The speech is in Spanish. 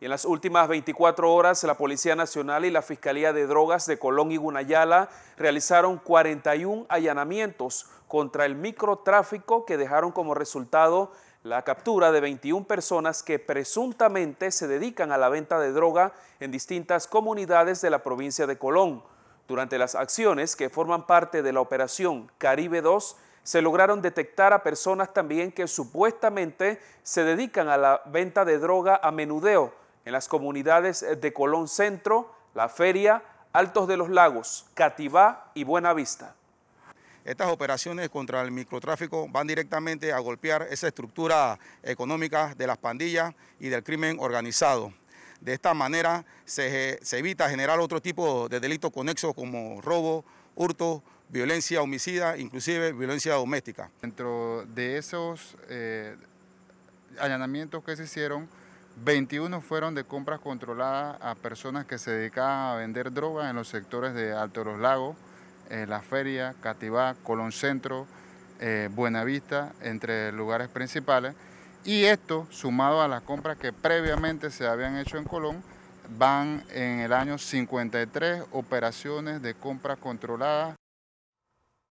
en las últimas 24 horas, la Policía Nacional y la Fiscalía de Drogas de Colón y Gunayala realizaron 41 allanamientos contra el microtráfico que dejaron como resultado la captura de 21 personas que presuntamente se dedican a la venta de droga en distintas comunidades de la provincia de Colón. Durante las acciones que forman parte de la operación Caribe 2, se lograron detectar a personas también que supuestamente se dedican a la venta de droga a menudeo en las comunidades eh, de Colón Centro, La Feria, Altos de los Lagos, Cativá y Buenavista. Estas operaciones contra el microtráfico van directamente a golpear esa estructura económica de las pandillas y del crimen organizado. De esta manera se, evita generar otro tipo de delitos conexos como robo, hurto, violencia homicida, inclusive violencia doméstica. Dentro de esos eh, allanamientos que se hicieron, 21 fueron de compras controladas a personas que se dedicaban a vender drogas en los sectores de Alto de los Lagos, eh, La Feria, Cativá, Colón Centro, eh, Buenavista, entre lugares principales. Y esto, sumado a las compras que previamente se habían hecho en Colón, van en el año 53 operaciones de compras controladas